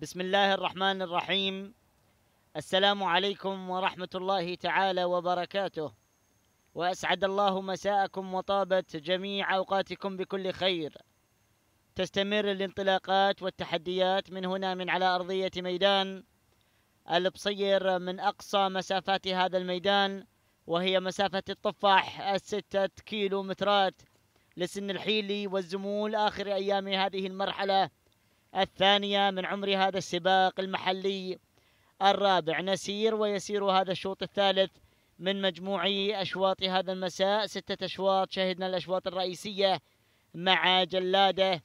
بسم الله الرحمن الرحيم السلام عليكم ورحمة الله تعالى وبركاته وأسعد الله مساءكم وطابت جميع أوقاتكم بكل خير تستمر الانطلاقات والتحديات من هنا من على أرضية ميدان البصير من أقصى مسافات هذا الميدان وهي مسافة الطفاح الستة كيلو مترات لسن الحيلي والزمول آخر أيام هذه المرحلة الثانية من عمر هذا السباق المحلي الرابع نسير ويسير هذا الشوط الثالث من مجموع أشواط هذا المساء ستة أشواط شهدنا الأشواط الرئيسية مع جلادة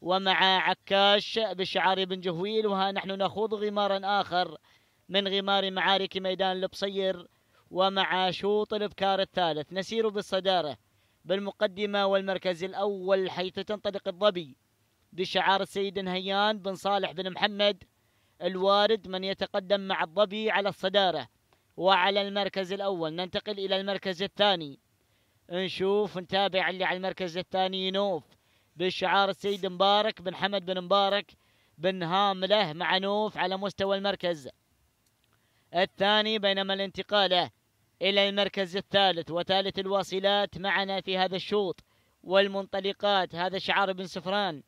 ومع عكاش بشعار بن جهويل وها نحن نخوض غمارا آخر من غمار معارك ميدان البصير ومع شوط الابكار الثالث نسير بالصداره بالمقدمه والمركز الاول حيث تنطلق الظبي بشعار السيد نهيان بن صالح بن محمد الوارد من يتقدم مع الظبي على الصدارة وعلى المركز الأول ننتقل إلى المركز الثاني نشوف نتابع اللي على المركز الثاني نوف بشعار السيد مبارك بن حمد بن مبارك بن هامله مع نوف على مستوى المركز الثاني بينما الانتقال إلى المركز الثالث وثالث الواصلات معنا في هذا الشوط والمنطلقات هذا شعار بن سفران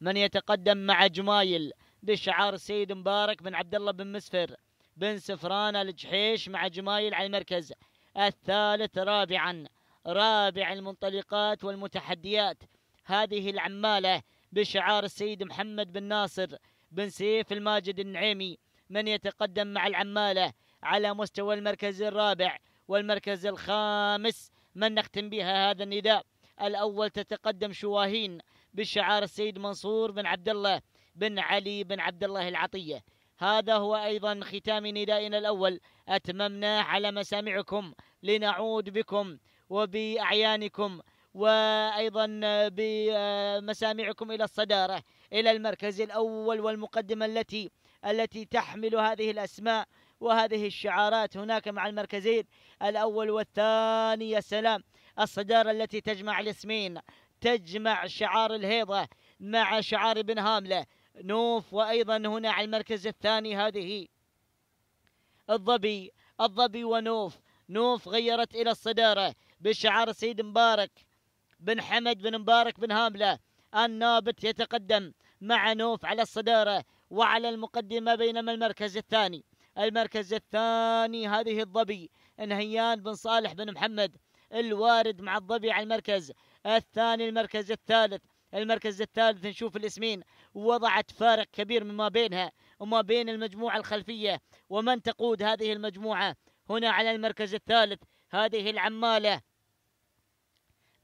من يتقدم مع جمايل بشعار سيد مبارك بن عبد الله بن مسفر بن سفران الجحيش مع جمايل على المركز الثالث رابعا رابع المنطلقات والمتحديات هذه العمالة بشعار السيد محمد بن ناصر بن سيف الماجد النعيمي من يتقدم مع العمالة على مستوى المركز الرابع والمركز الخامس من نختم بها هذا النداء الأول تتقدم شواهين بشعار السيد منصور بن عبد الله بن علي بن عبد الله العطية هذا هو أيضا ختام ندائنا الأول أتممناه على مسامعكم لنعود بكم وبأعيانكم وأيضا بمسامعكم إلى الصدارة إلى المركز الأول والمقدمة التي التي تحمل هذه الأسماء وهذه الشعارات هناك مع المركزين الأول والثاني يا سلام الصدارة التي تجمع الاسمين تجمع شعار الهيضة مع شعار ابن هاملة نوف وأيضا هنا على المركز الثاني هذه الظبي الظبي ونوف نوف غيرت إلى الصدارة بشعار سيد مبارك بن حمد بن مبارك بن هاملة النابت يتقدم مع نوف على الصدارة وعلى المقدمة بينما المركز الثاني المركز الثاني هذه الظبي انهيان بن صالح بن محمد الوارد مع الضبي على المركز الثاني المركز الثالث المركز الثالث نشوف الاسمين وضعت فارق كبير مما بينها وما بين المجموعة الخلفية ومن تقود هذه المجموعة هنا على المركز الثالث هذه العمالة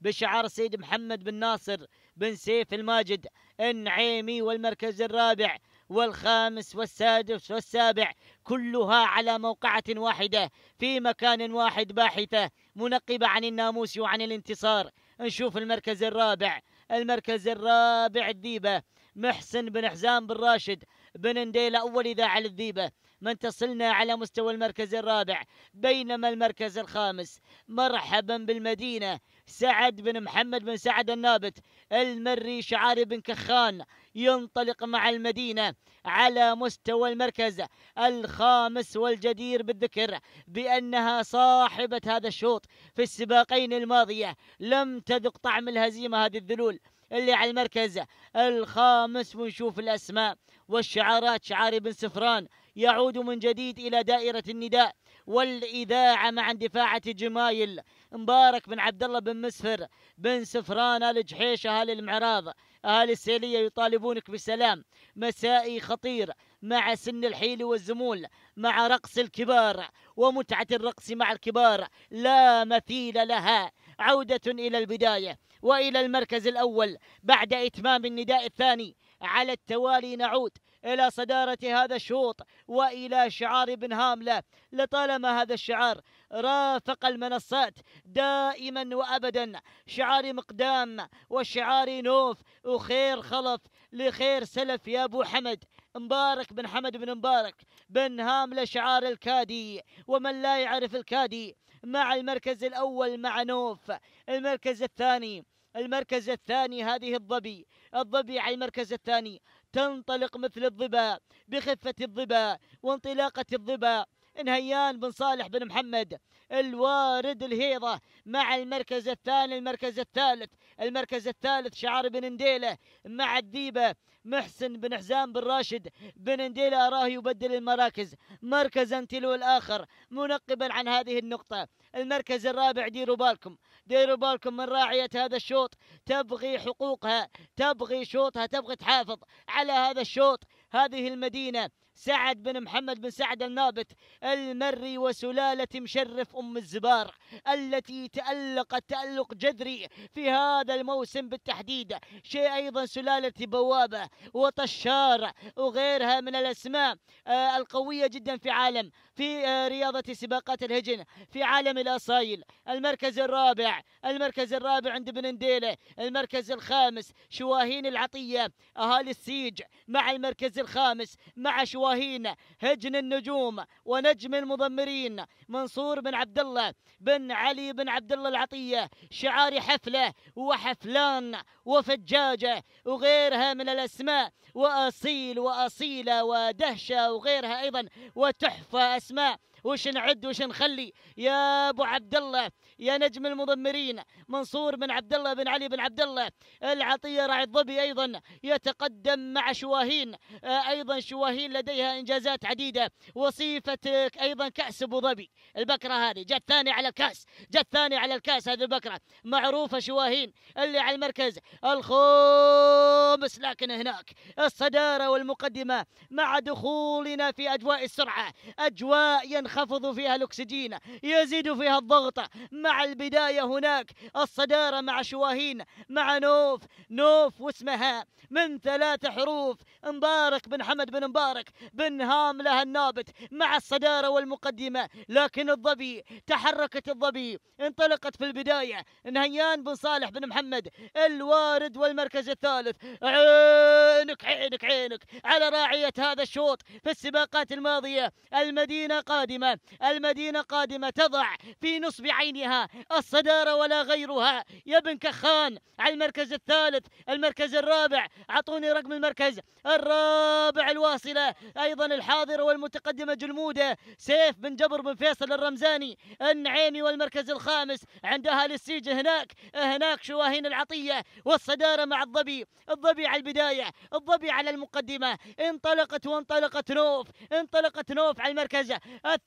بشعار سيد محمد بن ناصر بن سيف الماجد النعيمي والمركز الرابع والخامس والسادس والسابع كلها على موقعة واحدة في مكان واحد باحثة منقبة عن الناموس وعن الانتصار نشوف المركز الرابع المركز الرابع الديبة محسن بن حزام بن راشد بن أول إذاعة للذيبة من تصلنا على مستوى المركز الرابع بينما المركز الخامس مرحبا بالمدينة سعد بن محمد بن سعد النابت المري شعاري بن كخان ينطلق مع المدينة على مستوى المركز الخامس والجدير بالذكر بأنها صاحبة هذا الشوط في السباقين الماضية لم تذق طعم الهزيمة هذه الذلول اللي على المركز الخامس ونشوف الأسماء والشعارات شعار بن سفران يعود من جديد إلى دائرة النداء والإذاعة مع اندفاعة جمايل مبارك بن عبد الله بن مسفر بن سفران آل جحيش أهل المعراض أهل السيلية يطالبونك بسلام مسائي خطير مع سن الحيل والزمول مع رقص الكبار ومتعة الرقص مع الكبار لا مثيل لها عودة إلى البداية وإلى المركز الأول بعد إتمام النداء الثاني على التوالي نعود إلى صدارة هذا الشوط وإلى شعار ابن هاملة لطالما هذا الشعار رافق المنصات دائما وأبدا شعار مقدام وشعار نوف وخير خلف لخير سلف يا أبو حمد مبارك بن حمد بن مبارك بن هامل شعار الكادي ومن لا يعرف الكادي مع المركز الأول مع نوف المركز الثاني المركز الثاني هذه الظبي الظبي على المركز الثاني تنطلق مثل الضباء بخفة الضباء وانطلاقة الضباء نهيان بن صالح بن محمد الوارد الهيضة مع المركز الثاني المركز الثالث المركز الثالث شعار بن نديلة مع الديبة محسن بن حزام بن راشد بن نديلة أراه يبدل المراكز مركزا تلو الآخر منقبا عن هذه النقطة المركز الرابع ديروا بالكم ديروا بالكم من راعية هذا الشوط تبغي حقوقها تبغي شوطها تبغي تحافظ على هذا الشوط هذه المدينة سعد بن محمد بن سعد النابت المري وسلالة مشرف أم الزبار التي تألقت تألق جذري في هذا الموسم بالتحديد شيء أيضا سلالة بوابة وطشار وغيرها من الأسماء آه، القوية جدا في عالم في آه، رياضة سباقات الهجن في عالم الأصايل المركز الرابع المركز الرابع عند بن نديلة المركز الخامس شواهين العطية أهالي السيج مع المركز الخامس مع شواهين الكواهين هجن النجوم ونجم المضمرين منصور بن عبد الله بن علي بن عبد الله العطية شعاري حفلة وحفلان وفجاجة وغيرها من الأسماء وأصيل وأصيلة ودهشة وغيرها أيضا وتحفة أسماء وش نعد وش نخلي يا ابو عبد الله يا نجم المضمرين منصور بن عبد الله بن علي بن عبد الله العطيه راعي الظبي ايضا يتقدم مع شواهين آه، ايضا شواهين لديها انجازات عديده وصيفه ايضا كاس ابو ظبي البكره هذه جت ثاني على الكاس جت ثاني على الكاس هذه البكره معروفه شواهين اللي على المركز الخامس لكن هناك الصداره والمقدمه مع دخولنا في اجواء السرعه اجواء ينخ ينخفض فيها الأكسجين يزيد فيها الضغط مع البداية هناك الصدارة مع شواهين مع نوف نوف واسمها من ثلاث حروف مبارك بن حمد بن مبارك بن هام لها النابت مع الصدارة والمقدمة لكن الظبي تحركت الظبي انطلقت في البداية نهيان بن صالح بن محمد الوارد والمركز الثالث عينك عينك عينك على راعية هذا الشوط في السباقات الماضية المدينة قادمة المدينة قادمة تضع في نصب عينها الصدارة ولا غيرها يا بن كخان على المركز الثالث المركز الرابع أعطوني رقم المركز الرابع الواصلة أيضا الحاضرة والمتقدمة جلمودة سيف بن جبر بن فيصل الرمزاني النعيمي والمركز الخامس عندها للسيجة هناك هناك شواهين العطية والصدارة مع الظبي الظبي على البداية الظبي على المقدمة انطلقت وانطلقت نوف انطلقت نوف على المركز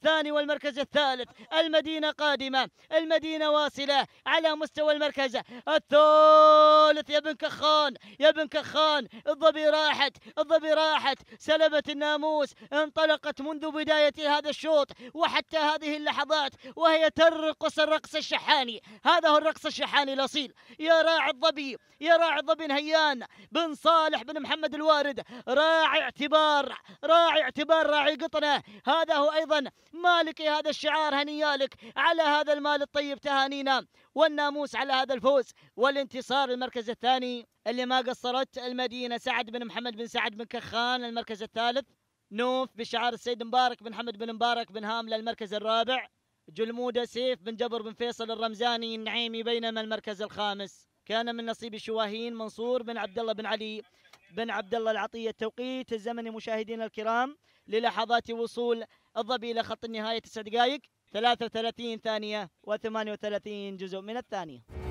الثاني والمركز الثالث المدينة قادمة المدينة واصلة على مستوى المركز الثالث يا بن كخان يا بن كخان الظبي راحت الظبي راحت سلبت الناموس انطلقت منذ بداية هذا الشوط وحتى هذه اللحظات وهي ترقص الرقص الشحاني هذا هو الرقص الشحاني الأصيل يا راعي الظبي يا راعي الظبي هيان بن صالح بن محمد الوارد راعي اعتبار راعي اعتبار راعي قطنة هذا هو أيضا مالك إيه هذا الشعار هنيالك على هذا المال الطيب تهانينا والناموس على هذا الفوز والانتصار المركز الثاني اللي ما قصرت المدينة سعد بن محمد بن سعد بن كخان المركز الثالث نوف بشعار السيد مبارك بن حمد بن مبارك بن هاملة المركز الرابع جلمودة سيف بن جبر بن فيصل الرمزاني النعيمي بينما المركز الخامس كان من نصيب الشواهين منصور بن عبد الله بن علي بن عبد الله العطية التوقيت الزمني مشاهدينا الكرام للحظات وصول الظبي إلى خط النهاية تسع دقائق 33 ثانية و38 جزء من الثانية